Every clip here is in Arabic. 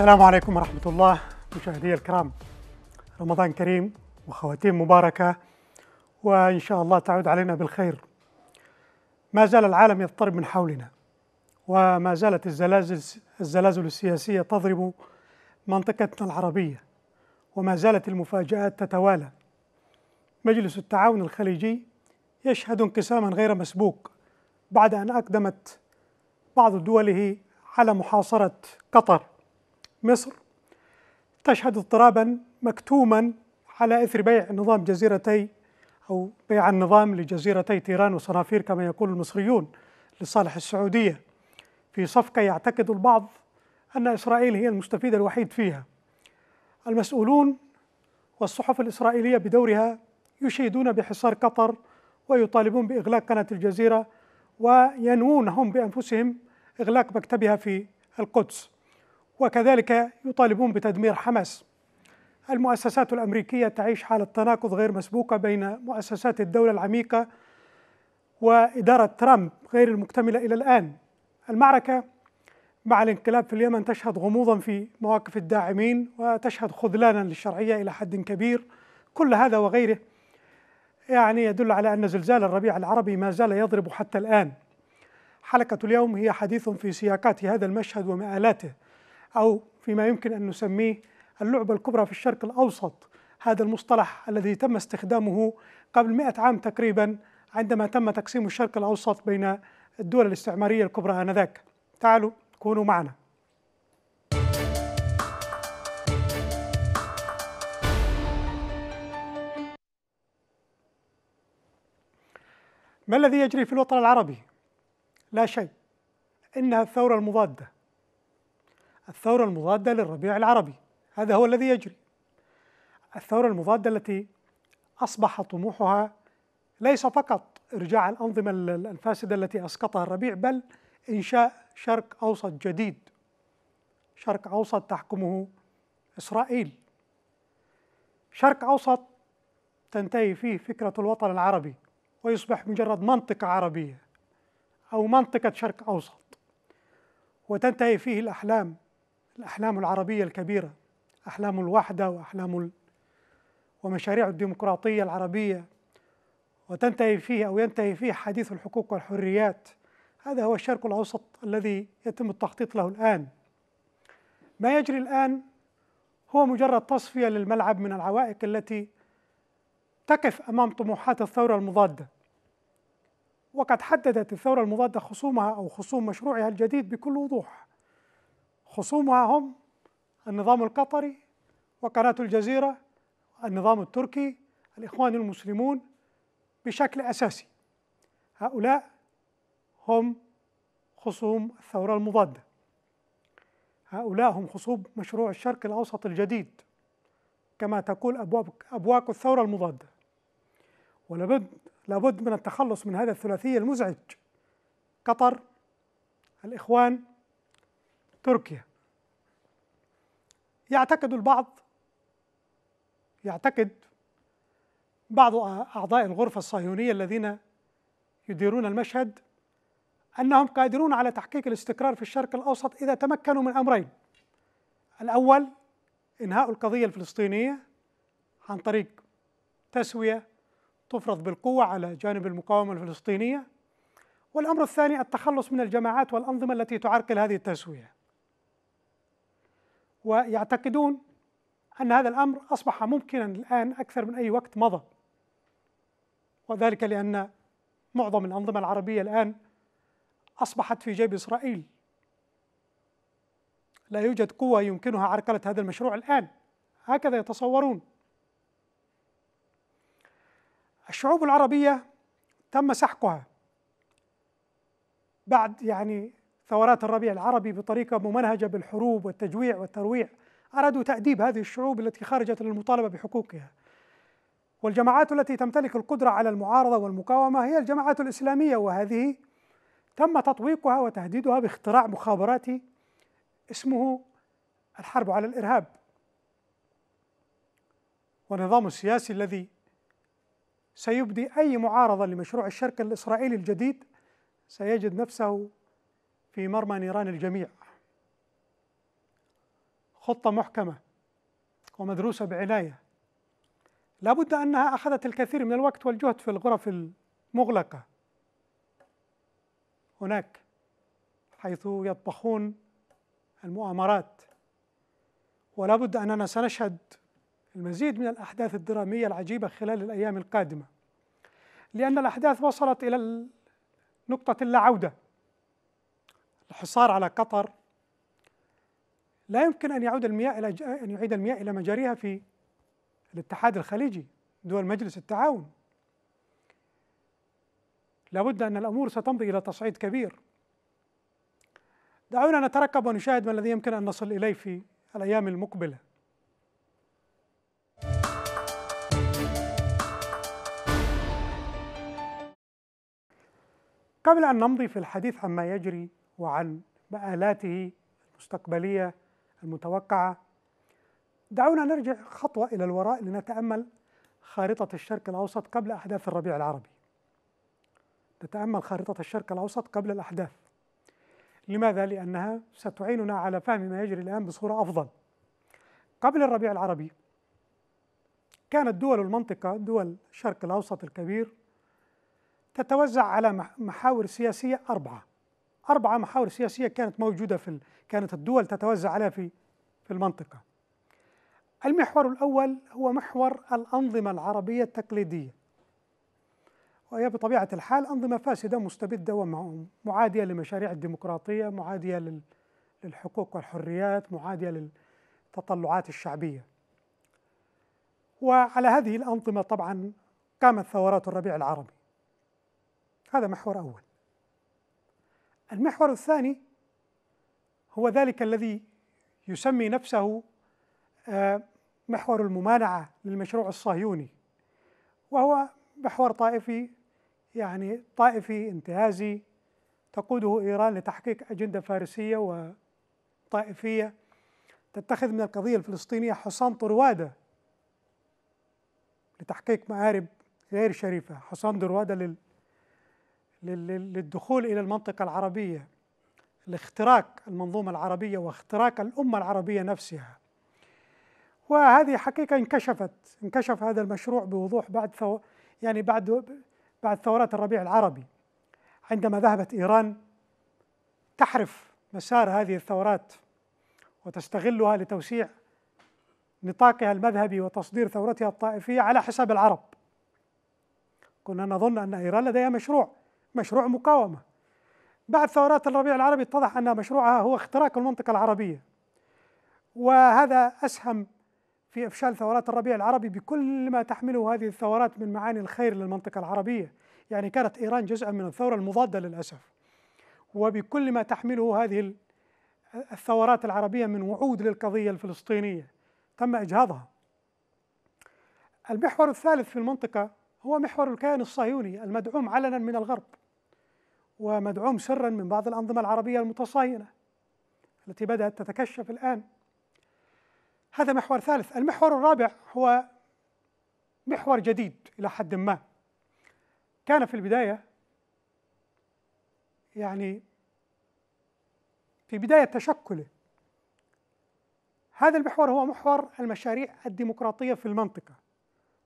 السلام عليكم ورحمة الله مشاهدي الكرام رمضان كريم وخواتيم مباركة وإن شاء الله تعود علينا بالخير ما زال العالم يضطرب من حولنا وما زالت الزلازل, الزلازل السياسية تضرب منطقتنا العربية وما زالت المفاجآت تتوالى مجلس التعاون الخليجي يشهد انقساما غير مسبوق بعد أن أقدمت بعض دوله على محاصرة قطر مصر تشهد اضطرابا مكتوما على إثر بيع نظام جزيرتي أو بيع النظام لجزيرتي تيران وصنافير كما يقول المصريون لصالح السعودية في صفقة يعتقد البعض أن إسرائيل هي المستفيد الوحيد فيها المسؤولون والصحف الإسرائيلية بدورها يشيدون بحصار قطر ويطالبون بإغلاق قناة الجزيرة وينوون هم بأنفسهم إغلاق مكتبها في القدس وكذلك يطالبون بتدمير حماس المؤسسات الأمريكية تعيش حالة تناقض غير مسبوقة بين مؤسسات الدولة العميقة وإدارة ترامب غير المكتملة إلى الآن المعركة مع الانقلاب في اليمن تشهد غموضا في مواقف الداعمين وتشهد خذلانا للشرعية إلى حد كبير كل هذا وغيره يعني يدل على أن زلزال الربيع العربي ما زال يضرب حتى الآن حلقة اليوم هي حديث في سياقات هذا المشهد ومآلاته أو فيما يمكن أن نسميه اللعبة الكبرى في الشرق الأوسط هذا المصطلح الذي تم استخدامه قبل مئة عام تقريبا عندما تم تقسيم الشرق الأوسط بين الدول الاستعمارية الكبرى آنذاك تعالوا كونوا معنا ما الذي يجري في الوطن العربي؟ لا شيء إنها الثورة المضادة الثورة المضادة للربيع العربي هذا هو الذي يجري الثورة المضادة التي أصبح طموحها ليس فقط إرجاع الأنظمة الفاسدة التي أسقطها الربيع بل إنشاء شرق أوسط جديد شرق أوسط تحكمه إسرائيل شرق أوسط تنتهي فيه فكرة الوطن العربي ويصبح مجرد منطقة عربية أو منطقة شرق أوسط وتنتهي فيه الأحلام الأحلام العربية الكبيرة أحلام الوحدة وأحلام ال... ومشاريع الديمقراطية العربية وتنتهي فيه أو ينتهي فيه حديث الحقوق والحريات هذا هو الشرق الأوسط الذي يتم التخطيط له الآن ما يجري الآن هو مجرد تصفية للملعب من العوائق التي تقف أمام طموحات الثورة المضادة وقد حددت الثورة المضادة خصومها أو خصوم مشروعها الجديد بكل وضوح خصومها هم النظام القطري وقناة الجزيرة النظام التركي الإخوان المسلمون بشكل أساسي هؤلاء هم خصوم الثورة المضادة هؤلاء هم خصوم مشروع الشرق الأوسط الجديد كما تقول أبواق, أبواق الثورة المضادة ولابد لابد من التخلص من هذا الثلاثية المزعج قطر الإخوان تركيا يعتقد البعض يعتقد بعض أعضاء الغرفة الصهيونية الذين يديرون المشهد أنهم قادرون على تحقيق الاستقرار في الشرق الأوسط إذا تمكنوا من أمرين الأول إنهاء القضية الفلسطينية عن طريق تسوية تفرض بالقوة على جانب المقاومة الفلسطينية والأمر الثاني التخلص من الجماعات والأنظمة التي تعرقل هذه التسوية ويعتقدون أن هذا الأمر أصبح ممكنا الآن أكثر من أي وقت مضى وذلك لأن معظم الأنظمة العربية الآن أصبحت في جيب إسرائيل لا يوجد قوة يمكنها عرقلة هذا المشروع الآن هكذا يتصورون الشعوب العربية تم سحقها بعد يعني ثورات الربيع العربي بطريقة ممنهجة بالحروب والتجويع والترويع أرادوا تأديب هذه الشعوب التي خرجت للمطالبة بحقوقها والجماعات التي تمتلك القدرة على المعارضة والمقاومة هي الجماعات الإسلامية وهذه تم تطويقها وتهديدها باختراع مخابراتي اسمه الحرب على الإرهاب والنظام السياسي الذي سيبدي أي معارضة لمشروع الشرق الإسرائيلي الجديد سيجد نفسه في مرمى نيران الجميع خطة محكمة ومدروسة بعناية لا بد أنها أخذت الكثير من الوقت والجهد في الغرف المغلقة هناك حيث يطبخون المؤامرات ولا بد أننا سنشهد المزيد من الأحداث الدرامية العجيبة خلال الأيام القادمة لأن الأحداث وصلت إلى نقطة اللاعودة عودة الحصار على قطر لا يمكن أن يعود المياه إلى أن يعيد المياه إلى مجاريها في الاتحاد الخليجي دول مجلس التعاون لابد أن الأمور ستمضي إلى تصعيد كبير دعونا نترقب ونشاهد ما الذي يمكن أن نصل إليه في الأيام المقبلة قبل أن نمضي في الحديث عما يجري وعن مآلاته المستقبلية المتوقعة دعونا نرجع خطوة إلى الوراء لنتأمل خارطة الشرق الأوسط قبل أحداث الربيع العربي نتأمل خارطة الشرق الأوسط قبل الأحداث لماذا؟ لأنها ستعيننا على فهم ما يجري الآن بصورة أفضل قبل الربيع العربي كانت دول المنطقة دول الشرق الأوسط الكبير تتوزع على محاور سياسية أربعة أربعة محاور سياسية كانت موجودة في كانت الدول تتوزع عليها في في المنطقة المحور الأول هو محور الأنظمة العربية التقليدية وهي بطبيعة الحال أنظمة فاسدة مستبدة ومعادية لمشاريع الديمقراطية معادية للحقوق والحريات معادية للتطلعات الشعبية وعلى هذه الأنظمة طبعا قامت ثورات الربيع العربي هذا محور أول المحور الثاني هو ذلك الذي يسمي نفسه آه، محور الممانعة للمشروع الصهيوني وهو محور طائفي يعني طائفي انتهازي تقوده إيران لتحقيق أجندة فارسية وطائفية تتخذ من القضية الفلسطينية حصان طروادة لتحقيق مآرب غير شريفة حصان طروادة للدخول إلى المنطقة العربية لاختراق المنظومة العربية واختراق الأمة العربية نفسها وهذه حقيقة انكشفت انكشف هذا المشروع بوضوح بعد ثو يعني بعد بعد ثورات الربيع العربي عندما ذهبت إيران تحرف مسار هذه الثورات وتستغلها لتوسيع نطاقها المذهبي وتصدير ثورتها الطائفية على حساب العرب كنا نظن أن إيران لديها مشروع مشروع مقاومة بعد ثورات الربيع العربي اتضح أن مشروعها هو اختراق المنطقة العربية وهذا أسهم في إفشال ثورات الربيع العربي بكل ما تحمله هذه الثورات من معاني الخير للمنطقة العربية يعني كانت إيران جزءا من الثورة المضادة للأسف وبكل ما تحمله هذه الثورات العربية من وعود للقضية الفلسطينية تم إجهاضها المحور الثالث في المنطقة هو محور الكيان الصهيوني المدعوم علنا من الغرب ومدعوم سرا من بعض الأنظمة العربية المتصاينة التي بدأت تتكشف الآن هذا محور ثالث المحور الرابع هو محور جديد إلى حد ما كان في البداية يعني في بداية تشكله هذا المحور هو محور المشاريع الديمقراطية في المنطقة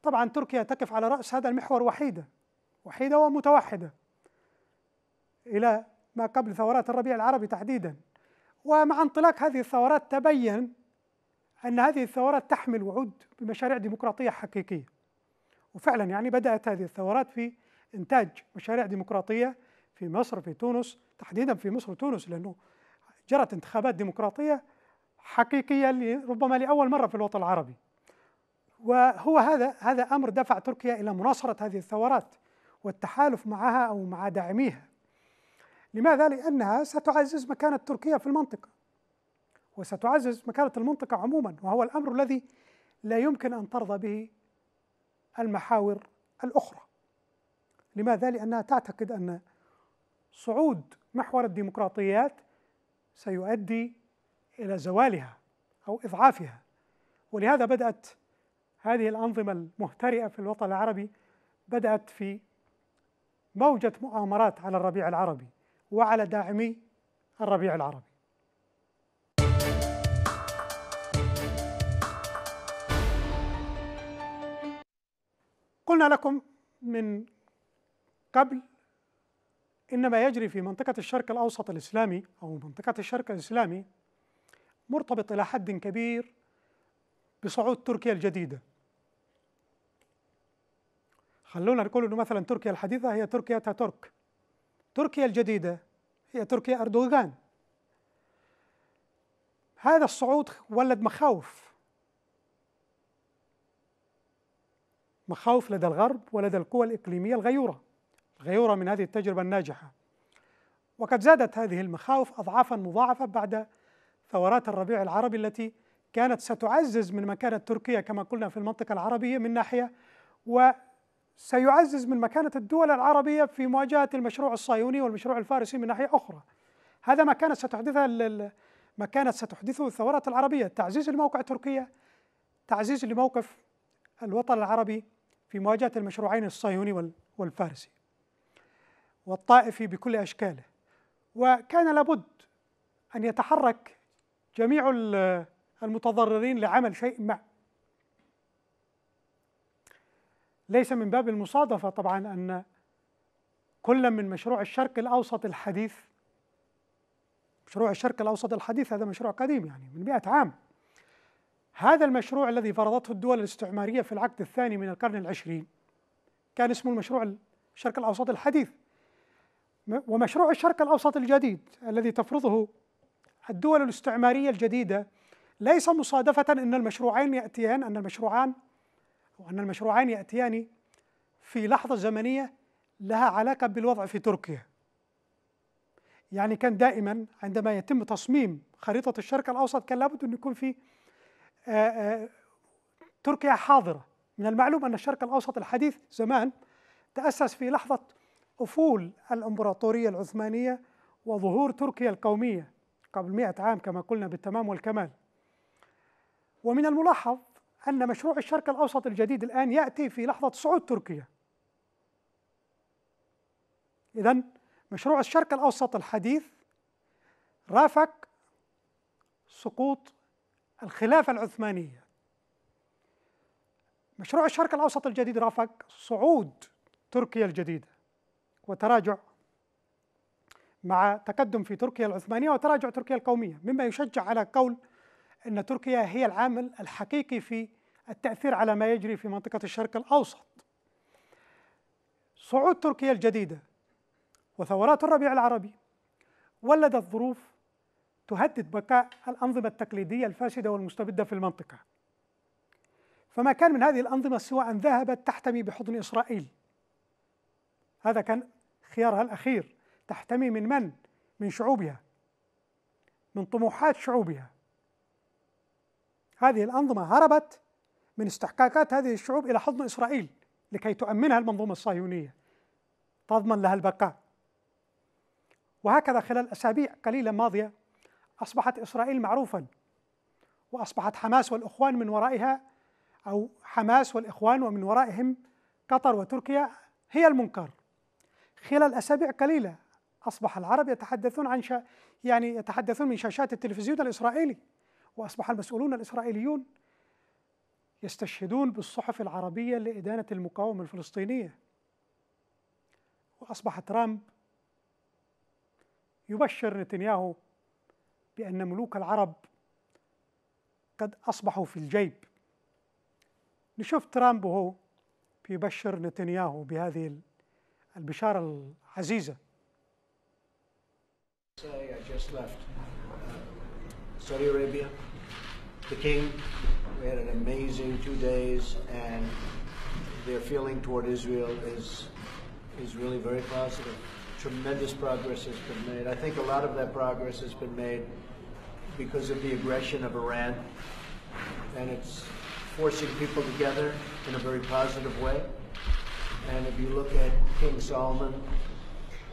طبعا تركيا تقف على رأس هذا المحور وحيدة وحيدة ومتوحدة إلى ما قبل ثورات الربيع العربي تحديدا ومع انطلاق هذه الثورات تبين أن هذه الثورات تحمل وعود بمشاريع ديمقراطية حقيقية وفعلا يعني بدأت هذه الثورات في إنتاج مشاريع ديمقراطية في مصر في تونس تحديدا في مصر وتونس لأنه جرت انتخابات ديمقراطية حقيقية ربما لأول مرة في الوطن العربي وهو هذا هذا امر دفع تركيا الى مناصره هذه الثورات والتحالف معها او مع داعميها. لماذا؟ لانها ستعزز مكانه تركيا في المنطقه. وستعزز مكانه المنطقه عموما وهو الامر الذي لا يمكن ان ترضى به المحاور الاخرى. لماذا؟ لانها تعتقد ان صعود محور الديمقراطيات سيؤدي الى زوالها او اضعافها. ولهذا بدات هذه الأنظمة المهترئة في الوطن العربي بدأت في موجة مؤامرات على الربيع العربي وعلى داعمي الربيع العربي قلنا لكم من قبل إن ما يجري في منطقة الشرق الأوسط الإسلامي أو منطقة الشرق الإسلامي مرتبط إلى حد كبير بصعود تركيا الجديدة خلونا نقول انه مثلا تركيا الحديثه هي تركيا تاتورك تركيا الجديده هي تركيا اردوغان هذا الصعود ولد مخاوف مخاوف لدى الغرب ولدى القوى الاقليميه الغيوره الغيوره من هذه التجربه الناجحه وقد زادت هذه المخاوف اضعافا مضاعفه بعد ثورات الربيع العربي التي كانت ستعزز من مكانه تركيا كما قلنا في المنطقه العربيه من ناحيه و سيعزز من مكانة الدول العربية في مواجهة المشروع الصهيوني والمشروع الفارسي من ناحية أخرى هذا ما كانت ستحدثها ما كانت ستحدثه الثورات العربية تعزيز لموقع تركيا تعزيز لموقف الوطن العربي في مواجهة المشروعين الصهيوني والفارسي والطائفي بكل أشكاله وكان لابد أن يتحرك جميع المتضررين لعمل شيء ما ليس من باب المصادفة طبعا أن كل من مشروع الشرق الأوسط الحديث مشروع الشرق الأوسط الحديث هذا مشروع قديم يعني من مئة عام هذا المشروع الذي فرضته الدول الاستعمارية في العقد الثاني من القرن العشرين كان اسمه المشروع الشرق الأوسط الحديث ومشروع الشرق الأوسط الجديد الذي تفرضه الدول الاستعمارية الجديدة ليس مصادفة أن المشروعين يأتيان أن المشروعان وأن المشروعين يأتيان في لحظة زمنية لها علاقة بالوضع في تركيا يعني كان دائما عندما يتم تصميم خريطة الشرق الأوسط كان لابد أن يكون في آه، آه، تركيا حاضرة من المعلوم أن الشرق الأوسط الحديث زمان تأسس في لحظة أفول الإمبراطورية العثمانية وظهور تركيا القومية قبل مئة عام كما قلنا بالتمام والكمال ومن الملاحظ أن مشروع الشرق الأوسط الجديد الآن يأتي في لحظة صعود تركيا إذا مشروع الشرق الأوسط الحديث رافق سقوط الخلافة العثمانية مشروع الشرق الأوسط الجديد رافق صعود تركيا الجديدة وتراجع مع تقدم في تركيا العثمانية وتراجع تركيا القومية مما يشجع على قول أن تركيا هي العامل الحقيقي في التأثير على ما يجري في منطقة الشرق الأوسط صعود تركيا الجديدة وثورات الربيع العربي ولدت ظروف تهدد بقاء الأنظمة التقليدية الفاسدة والمستبدة في المنطقة فما كان من هذه الأنظمة سوى أن ذهبت تحتمي بحضن إسرائيل هذا كان خيارها الأخير تحتمي من من؟ من شعوبها من طموحات شعوبها هذه الأنظمة هربت من استحقاقات هذه الشعوب إلى حضن إسرائيل لكي تؤمنها المنظومة الصهيونية تضمن لها البقاء وهكذا خلال أسابيع قليلة ماضية أصبحت إسرائيل معروفا وأصبحت حماس والإخوان من ورائها أو حماس والإخوان ومن ورائهم قطر وتركيا هي المنكر خلال أسابيع قليلة أصبح العرب يتحدثون عن شا يعني يتحدثون من شاشات التلفزيون الإسرائيلي وأصبح المسؤولون الإسرائيليون يستشهدون بالصحف العربية لإدانة المقاومة الفلسطينية وأصبح ترامب يبشر نتنياهو بأن ملوك العرب قد أصبحوا في الجيب نشوف ترامب وهو بيبشر نتنياهو بهذه البشارة العزيزة Saudi Arabia, the king. We had an amazing two days, and their feeling toward Israel is is really very positive. Tremendous progress has been made. I think a lot of that progress has been made because of the aggression of Iran, and it's forcing people together in a very positive way. And if you look at King Solomon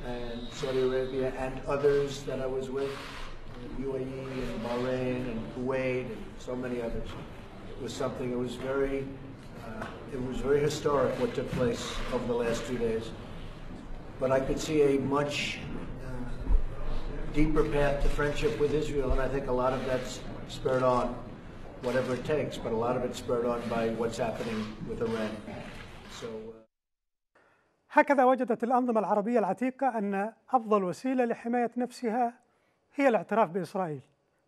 and Saudi Arabia and others that I was with, UAE and Bahrain and Kuwait and so many others. It was something, it was very, uh, it was very historic what took place over the last two days. But I could see a much uh, deeper path to friendship with Israel, and I think a lot of that's spurred on, whatever it takes, but a lot of it's spurred on by what's happening with Iran. So. Uh, هكذا وجدت الأنظمة العربية العتيقة أن أفضل وسيلة لحماية نفسها هي الاعتراف بإسرائيل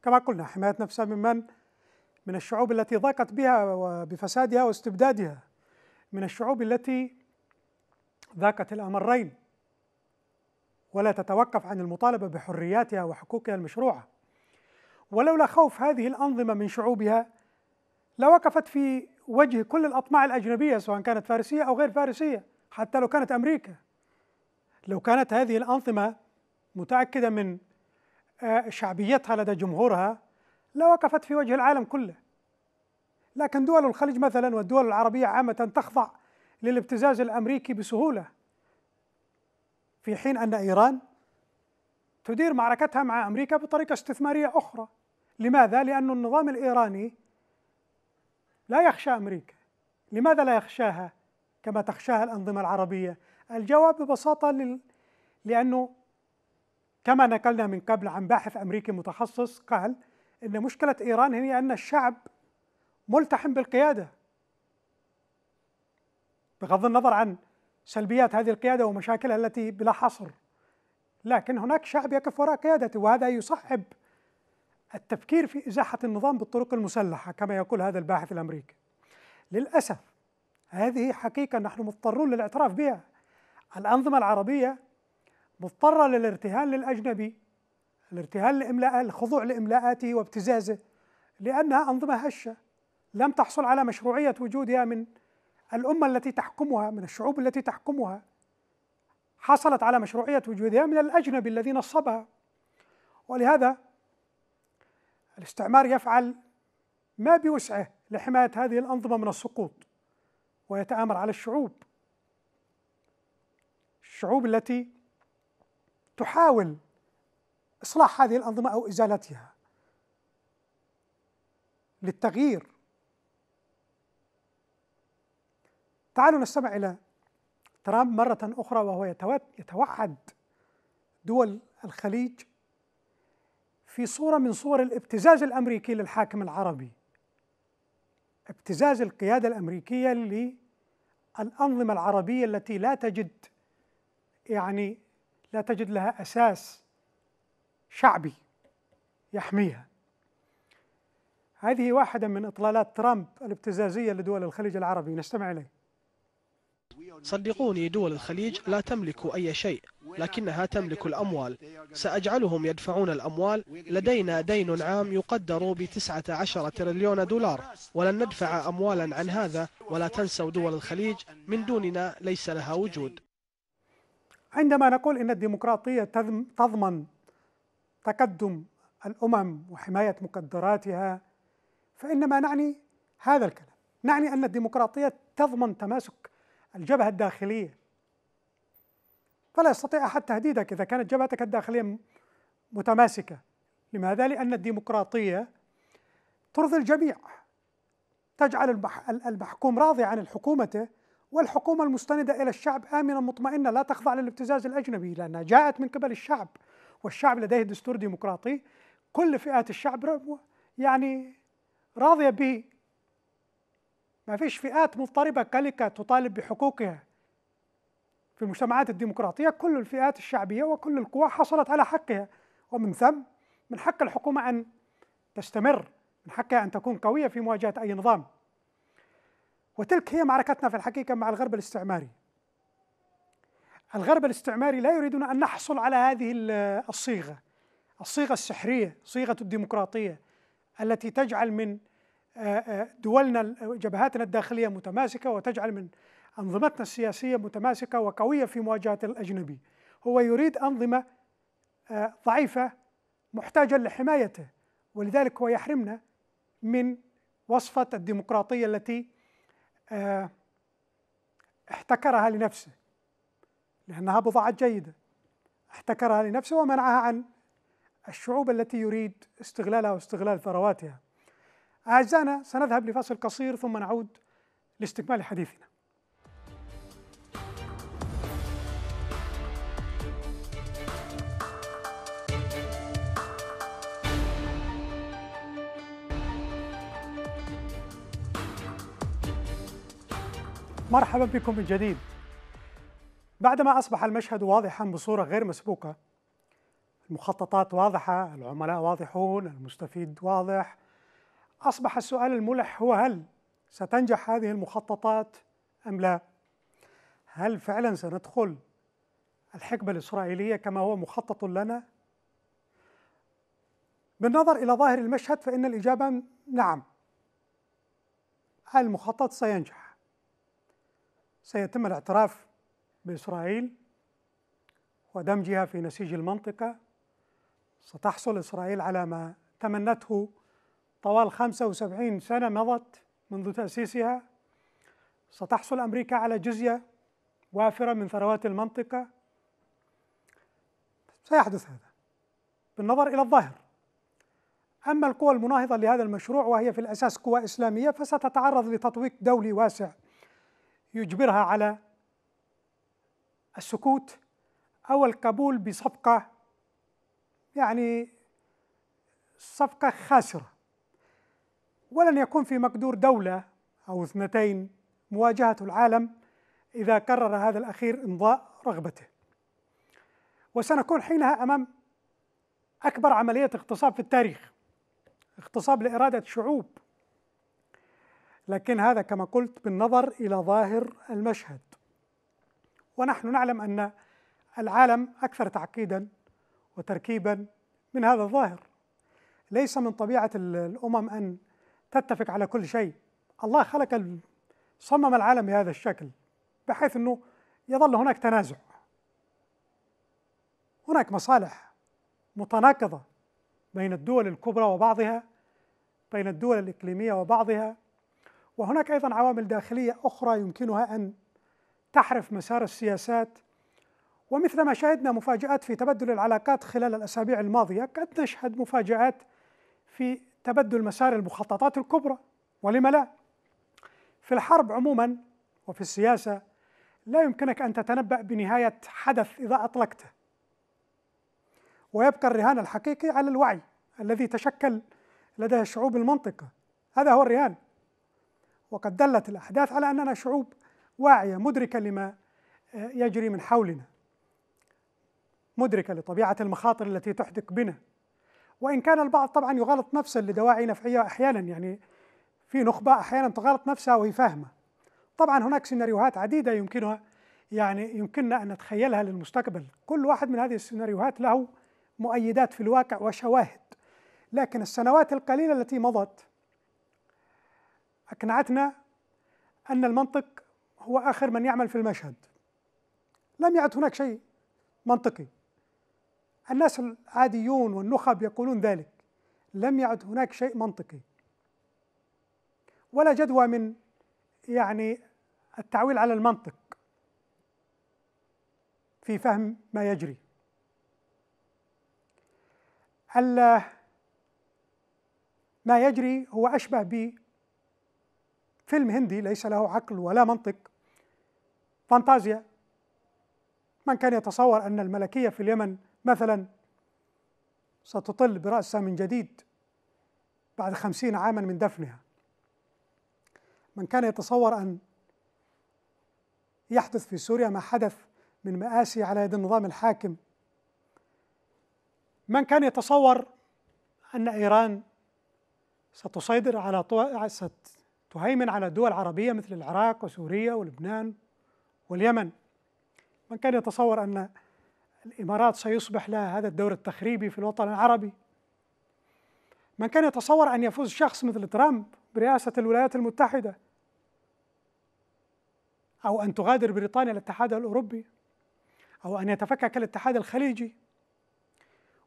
كما قلنا حماية نفسها ممن من الشعوب التي ضاقت بها وبفسادها واستبدادها من الشعوب التي ذاقت الأمرين ولا تتوقف عن المطالبة بحرياتها وحقوقها المشروعة ولولا خوف هذه الأنظمة من شعوبها لوقفت في وجه كل الأطماع الأجنبية سواء كانت فارسية أو غير فارسية حتى لو كانت أمريكا لو كانت هذه الأنظمة متأكدة من شعبيتها لدى جمهورها لوقفت في وجه العالم كله لكن دول الخليج مثلا والدول العربية عامة تخضع للابتزاز الأمريكي بسهولة في حين أن إيران تدير معركتها مع أمريكا بطريقة استثمارية أخرى لماذا؟ لأن النظام الإيراني لا يخشى أمريكا لماذا لا يخشاها كما تخشاها الأنظمة العربية؟ الجواب ببساطة لأنه كما نقلنا من قبل عن باحث أمريكي متخصص قال إن مشكلة إيران هي أن الشعب ملتحم بالقيادة بغض النظر عن سلبيات هذه القيادة ومشاكلها التي بلا حصر لكن هناك شعب يقف وراء قيادته وهذا يصعب التفكير في إزاحة النظام بالطرق المسلحة كما يقول هذا الباحث الأمريكي للأسف هذه حقيقة نحن مضطرون للاعتراف بها الأنظمة العربية مضطرة للارتهان للأجنبي الارتهان لإملاء الخضوع لإملاءاته وابتزازه لأنها أنظمة هشة لم تحصل على مشروعية وجودها من الأمة التي تحكمها من الشعوب التي تحكمها حصلت على مشروعية وجودها من الأجنبي الذي نصبها ولهذا الاستعمار يفعل ما بوسعه لحماية هذه الأنظمة من السقوط ويتآمر على الشعوب الشعوب التي تحاول إصلاح هذه الأنظمة أو إزالتها للتغيير تعالوا نستمع إلى ترامب مرة أخرى وهو يتوعد دول الخليج في صورة من صور الابتزاز الأمريكي للحاكم العربي ابتزاز القيادة الأمريكية للأنظمة العربية التي لا تجد يعني لا تجد لها اساس شعبي يحميها هذه واحده من اطلالات ترامب الابتزازيه لدول الخليج العربي نستمع اليه صدقوني دول الخليج لا تملك أي شيء لكنها تملك الأموال سأجعلهم يدفعون الأموال لدينا دين عام يقدر بتسعة عشر تريليون دولار ولن ندفع أموالا عن هذا ولا تنسوا دول الخليج من دوننا ليس لها وجود عندما نقول ان الديمقراطيه تضمن تقدم الامم وحمايه مقدراتها فانما نعني هذا الكلام نعني ان الديمقراطيه تضمن تماسك الجبهه الداخليه فلا يستطيع احد تهديدك اذا كانت جبهتك الداخليه متماسكه لماذا لان الديمقراطيه ترضي الجميع تجعل المحكوم راضي عن حكومته والحكومة المستندة إلى الشعب آمنة مطمئنة لا تخضع للابتزاز الأجنبي لأنها جاءت من قبل الشعب والشعب لديه دستور ديمقراطي كل فئات الشعب يعني راضية به ما فيش فئات مضطربة قلقة تطالب بحقوقها في المجتمعات الديمقراطية كل الفئات الشعبية وكل القوى حصلت على حقها ومن ثم من حق الحكومة أن تستمر من حقها أن تكون قوية في مواجهة أي نظام وتلك هي معركتنا في الحقيقة مع الغرب الاستعماري الغرب الاستعماري لا يريدون أن نحصل على هذه الصيغة الصيغة السحرية صيغة الديمقراطية التي تجعل من آه، آه، دولنا جبهاتنا الداخلية متماسكة وتجعل من أنظمتنا السياسية متماسكة وقوية في مواجهة الأجنبي هو يريد أنظمة آه، ضعيفة محتاجة لحمايته ولذلك هو يحرمنا من وصفة الديمقراطية التي آه، احتكرها لنفسه لأنها بضاعة جيدة احتكرها لنفسه ومنعها عن الشعوب التي يريد استغلالها واستغلال ثرواتها أعزائنا سنذهب لفصل قصير ثم نعود لاستكمال حديثنا مرحبا بكم من جديد بعدما أصبح المشهد واضحا بصورة غير مسبوقة المخططات واضحة العملاء واضحون المستفيد واضح أصبح السؤال الملح هو هل ستنجح هذه المخططات أم لا هل فعلا سندخل الحقبة الإسرائيلية كما هو مخطط لنا بالنظر إلى ظاهر المشهد فإن الإجابة نعم المخطط سينجح سيتم الاعتراف بإسرائيل ودمجها في نسيج المنطقة ستحصل إسرائيل على ما تمنته طوال 75 سنة مضت منذ تأسيسها ستحصل أمريكا على جزية وافرة من ثروات المنطقة سيحدث هذا بالنظر إلى الظاهر أما القوى المناهضة لهذا المشروع وهي في الأساس قوى إسلامية فستتعرض لتطويق دولي واسع يجبرها على السكوت أو القبول بصفقة يعني صفقة خاسرة ولن يكون في مقدور دولة أو اثنتين مواجهة العالم إذا قرر هذا الأخير إمضاء رغبته وسنكون حينها أمام أكبر عملية اغتصاب في التاريخ اغتصاب لإرادة شعوب لكن هذا كما قلت بالنظر إلى ظاهر المشهد ونحن نعلم أن العالم أكثر تعقيدا وتركيبا من هذا الظاهر ليس من طبيعة الأمم أن تتفق على كل شيء الله خلق صمم العالم بهذا الشكل بحيث أنه يظل هناك تنازع هناك مصالح متناقضة بين الدول الكبرى وبعضها بين الدول الإقليمية وبعضها وهناك أيضا عوامل داخلية أخرى يمكنها أن تحرف مسار السياسات ومثل ما شهدنا مفاجآت في تبدل العلاقات خلال الأسابيع الماضية قد نشهد مفاجآت في تبدل مسار المخططات الكبرى ولم لا في الحرب عموما وفي السياسة لا يمكنك أن تتنبأ بنهاية حدث إذا أطلقته ويبقى الرهان الحقيقي على الوعي الذي تشكل لدى شعوب المنطقة هذا هو الرهان وقد دلت الأحداث على أننا شعوب واعية مدركة لما آه، يجري من حولنا مدركة لطبيعة المخاطر التي تحدق بنا وإن كان البعض طبعا يغالط نفسه لدواعي نفعية أحيانا يعني في نخبة أحيانا تغالط نفسها وهي فاهمة طبعا هناك سيناريوهات عديدة يمكنها يعني يمكننا أن نتخيلها للمستقبل كل واحد من هذه السيناريوهات له مؤيدات في الواقع وشواهد لكن السنوات القليلة التي مضت أقنعتنا أن المنطق هو آخر من يعمل في المشهد لم يعد هناك شيء منطقي الناس العاديون والنخب يقولون ذلك لم يعد هناك شيء منطقي ولا جدوى من يعني التعويل على المنطق في فهم ما يجري ما يجري هو أشبه فيلم هندي ليس له عقل ولا منطق فانتازيا من كان يتصور أن الملكية في اليمن مثلا ستطل برأسها من جديد بعد خمسين عاما من دفنها من كان يتصور أن يحدث في سوريا ما حدث من مآسي على يد النظام الحاكم من كان يتصور أن إيران ستسيطر على طو... ست تهيمن على الدول العربية مثل العراق وسوريا ولبنان واليمن من كان يتصور أن الإمارات سيصبح لها هذا الدور التخريبي في الوطن العربي من كان يتصور أن يفوز شخص مثل ترامب برئاسة الولايات المتحدة أو أن تغادر بريطانيا الاتحاد الأوروبي أو أن يتفكك الاتحاد الخليجي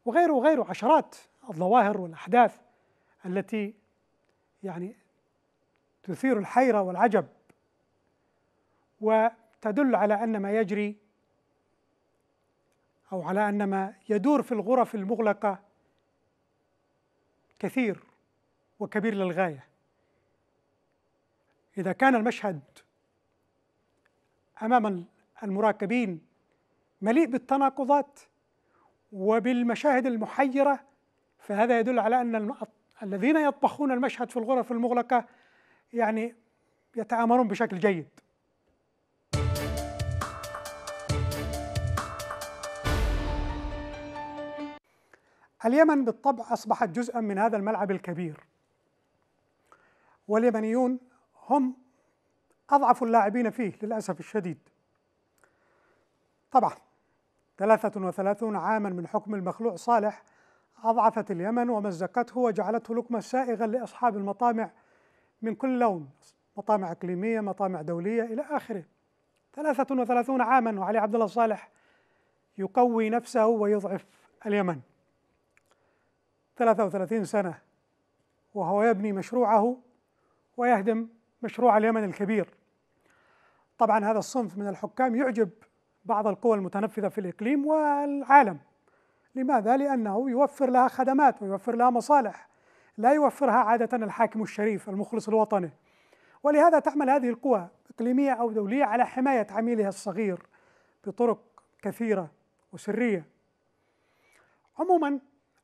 وغيره وغيره عشرات الظواهر والأحداث التي يعني تثير الحيرة والعجب وتدل على أن ما يجري أو على أن ما يدور في الغرف المغلقة كثير وكبير للغاية إذا كان المشهد أمام المراقبين مليء بالتناقضات وبالمشاهد المحيرة فهذا يدل على أن الذين يطبخون المشهد في الغرف المغلقة يعني يتآمرون بشكل جيد اليمن بالطبع أصبحت جزءا من هذا الملعب الكبير واليمنيون هم أضعف اللاعبين فيه للأسف الشديد طبعا 33 عاما من حكم المخلوع صالح أضعفت اليمن ومزقته وجعلته لقمة سائغة لأصحاب المطامع من كل لون مطامع إقليمية مطامع دولية إلى آخره 33 عاما وعلي عبد الله صالح يقوي نفسه ويضعف اليمن 33 سنة وهو يبني مشروعه ويهدم مشروع اليمن الكبير طبعا هذا الصنف من الحكام يعجب بعض القوى المتنفذة في الإقليم والعالم لماذا؟ لأنه يوفر لها خدمات ويوفر لها مصالح لا يوفرها عادة الحاكم الشريف المخلص الوطني ولهذا تعمل هذه القوى إقليمية أو دولية على حماية عميلها الصغير بطرق كثيرة وسرية عموما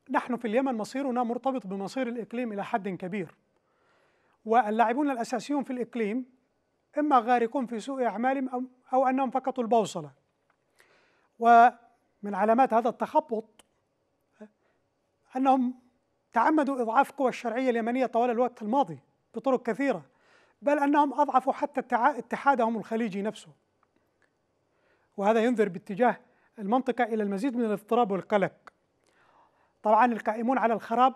نحن في اليمن مصيرنا مرتبط بمصير الإقليم إلى حد كبير واللاعبون الأساسيون في الإقليم إما غارقون في سوء أعمالهم أو أنهم فقدوا البوصلة ومن علامات هذا التخبط أنهم تعمدوا إضعاف قوى الشرعية اليمنية طوال الوقت الماضي بطرق كثيرة بل أنهم أضعفوا حتى اتحادهم الخليجي نفسه وهذا ينذر باتجاه المنطقة إلى المزيد من الاضطراب والقلق طبعا القائمون على الخراب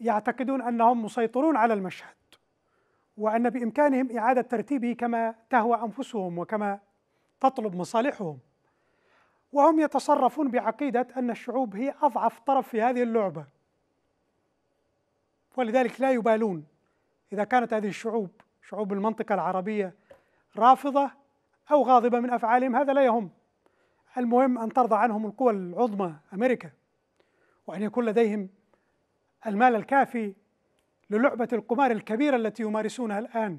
يعتقدون أنهم مسيطرون على المشهد وأن بإمكانهم إعادة ترتيبه كما تهوى أنفسهم وكما تطلب مصالحهم وهم يتصرفون بعقيدة أن الشعوب هي أضعف طرف في هذه اللعبة ولذلك لا يبالون إذا كانت هذه الشعوب شعوب المنطقة العربية رافضة أو غاضبة من أفعالهم هذا لا يهم المهم أن ترضى عنهم القوى العظمى أمريكا وأن يكون لديهم المال الكافي للعبة القمار الكبيرة التي يمارسونها الآن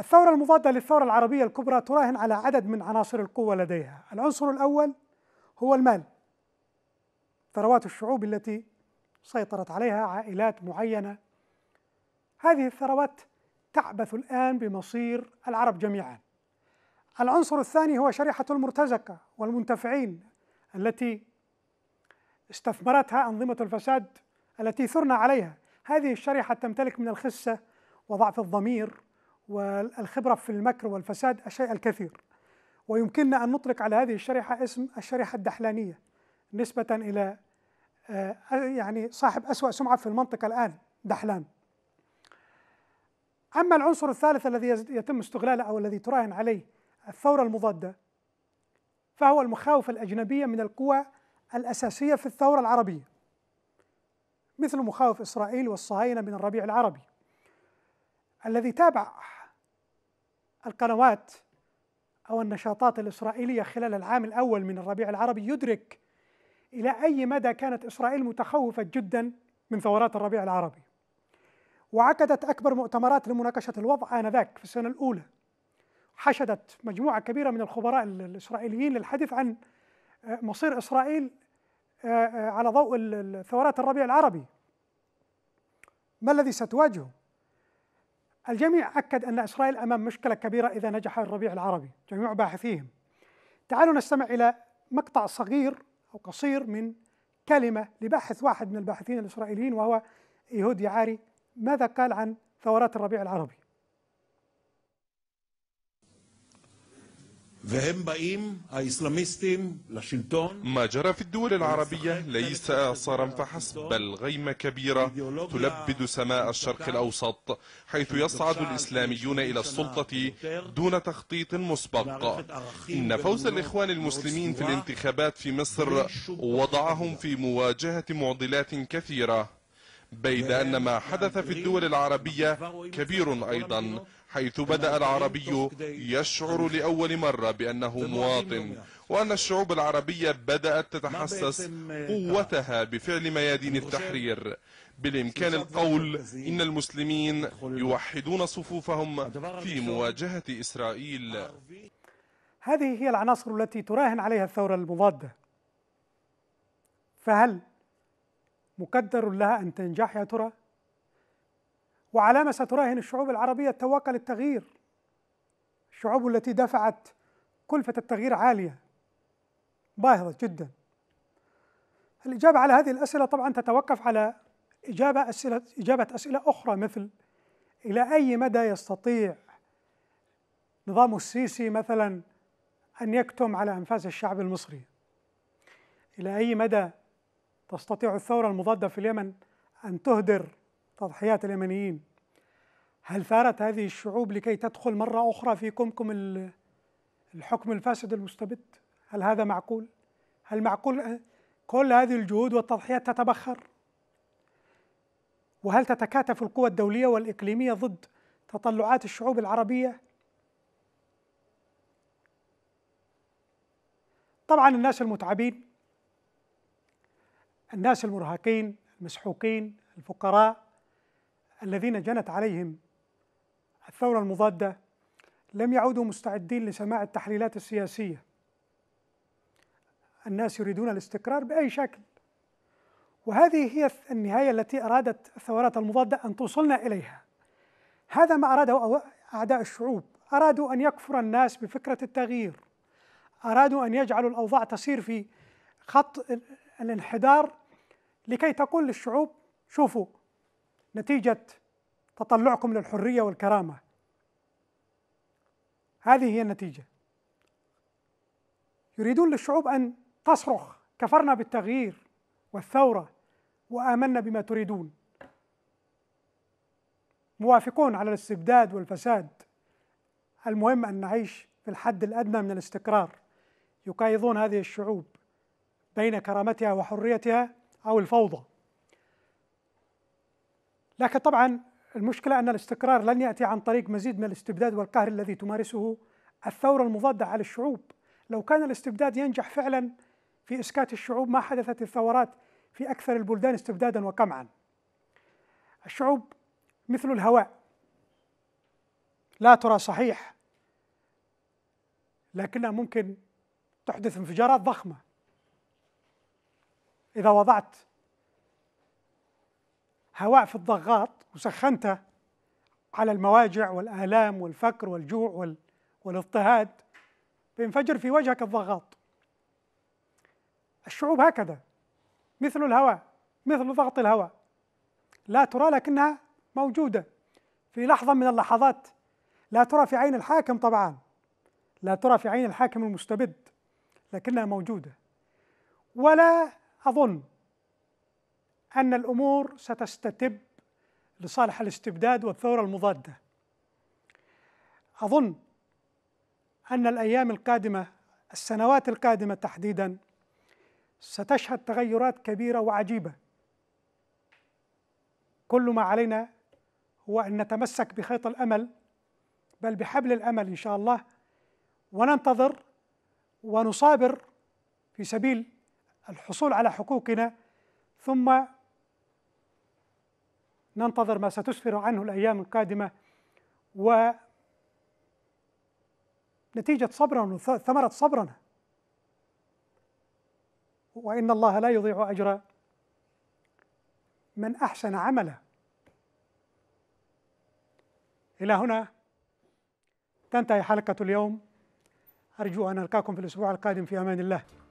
الثورة المضادة للثورة العربية الكبرى تراهن على عدد من عناصر القوة لديها العنصر الأول هو المال ثروات الشعوب التي سيطرت عليها عائلات معينة هذه الثروات تعبث الآن بمصير العرب جميعا العنصر الثاني هو شريحة المرتزقة والمنتفعين التي استثمرتها أنظمة الفساد التي ثرنا عليها هذه الشريحة تمتلك من الخسة وضعف الضمير والخبرة في المكر والفساد الشيء الكثير ويمكننا أن نطلق على هذه الشريحة اسم الشريحة الدحلانية نسبة إلى آه، آه، يعني صاحب أسوأ سمعة في المنطقة الآن دحلان أما العنصر الثالث الذي يتم استغلاله أو الذي تراهن عليه الثورة المضادة فهو المخاوف الأجنبية من القوى الأساسية في الثورة العربية مثل مخاوف إسرائيل والصهاينة من الربيع العربي الذي تابع القنوات أو النشاطات الإسرائيلية خلال العام الأول من الربيع العربي يدرك إلى أي مدى كانت إسرائيل متخوفة جدا من ثورات الربيع العربي وعقدت أكبر مؤتمرات لمناقشة الوضع آنذاك في السنة الأولى حشدت مجموعة كبيرة من الخبراء الإسرائيليين للحديث عن آه، مصير إسرائيل آه، آه، على ضوء ثورات الربيع العربي ما الذي ستواجهه؟ الجميع أكد أن إسرائيل أمام مشكلة كبيرة إذا نجح الربيع العربي جميع باحثيهم تعالوا نستمع إلى مقطع صغير أو قصير من كلمة لباحث واحد من الباحثين الإسرائيليين وهو يهود يعاري ماذا قال عن ثورات الربيع العربي ما جرى في الدول العربية ليس آثارا فحسب بل غيمة كبيرة تلبد سماء الشرق الأوسط حيث يصعد الإسلاميون إلى السلطة دون تخطيط مسبق إن فوز الإخوان المسلمين في الانتخابات في مصر وضعهم في مواجهة معضلات كثيرة بيد أن ما حدث في الدول العربية كبير أيضا حيث بدأ العربي يشعر لأول مرة بأنه مواطن وأن الشعوب العربية بدأت تتحسس قوتها بفعل ميادين التحرير بالإمكان القول إن المسلمين يوحدون صفوفهم في مواجهة إسرائيل هذه هي العناصر التي تراهن عليها الثورة المضادة فهل مقدر لها أن تنجح يا ترى؟ وعلامة ستراهن الشعوب العربية التواقة للتغيير الشعوب التي دفعت كلفة التغيير عالية باهظة جدا الإجابة على هذه الأسئلة طبعا تتوقف على إجابة أسئلة, إجابة أسئلة أخرى مثل إلى أي مدى يستطيع نظام السيسي مثلا أن يكتم على أنفاس الشعب المصري إلى أي مدى تستطيع الثورة المضادة في اليمن أن تهدر تضحيات اليمنيين هل ثارت هذه الشعوب لكي تدخل مرة أخرى في كمكم الحكم الفاسد المستبد هل هذا معقول؟ هل معقول كل هذه الجهود والتضحيات تتبخر؟ وهل تتكاتف القوى الدولية والإقليمية ضد تطلعات الشعوب العربية؟ طبعا الناس المتعبين الناس المرهقين المسحوقين الفقراء الذين جنت عليهم الثورة المضادة لم يعودوا مستعدين لسماع التحليلات السياسية الناس يريدون الاستقرار بأي شكل وهذه هي النهاية التي أرادت الثورات المضادة أن توصلنا إليها هذا ما أراده أعداء الشعوب أرادوا أن يكفر الناس بفكرة التغيير أرادوا أن يجعلوا الأوضاع تسير في خط الانحدار لكي تقول للشعوب شوفوا نتيجة تطلعكم للحرية والكرامة هذه هي النتيجة يريدون للشعوب أن تصرخ كفرنا بالتغيير والثورة وآمنا بما تريدون موافقون على الاستبداد والفساد المهم أن نعيش في الحد الأدنى من الاستقرار يقايضون هذه الشعوب بين كرامتها وحريتها أو الفوضى لكن طبعا المشكلة أن الاستقرار لن يأتي عن طريق مزيد من الاستبداد والقهر الذي تمارسه الثورة المضادة على الشعوب لو كان الاستبداد ينجح فعلا في إسكات الشعوب ما حدثت الثورات في أكثر البلدان استبدادا وقمعا الشعوب مثل الهواء لا ترى صحيح لكنها ممكن تحدث انفجارات ضخمة إذا وضعت هواء في الضغاط وسخنته على المواجع والآلام والفقر والجوع والاضطهاد فينفجر في وجهك الضغاط الشعوب هكذا مثل الهواء مثل ضغط الهواء لا ترى لكنها موجودة في لحظة من اللحظات لا ترى في عين الحاكم طبعا لا ترى في عين الحاكم المستبد لكنها موجودة ولا أظن أن الأمور ستستتب لصالح الاستبداد والثورة المضادة أظن أن الأيام القادمة السنوات القادمة تحديدا ستشهد تغيرات كبيرة وعجيبة كل ما علينا هو أن نتمسك بخيط الأمل بل بحبل الأمل إن شاء الله وننتظر ونصابر في سبيل الحصول على حقوقنا ثم ننتظر ما ستسفر عنه الأيام القادمة ونتيجة صبرنا وثمرة صبرنا وإن الله لا يضيع أجر من أحسن عملا إلى هنا تنتهي حلقة اليوم أرجو أن ألقاكم في الأسبوع القادم في أمان الله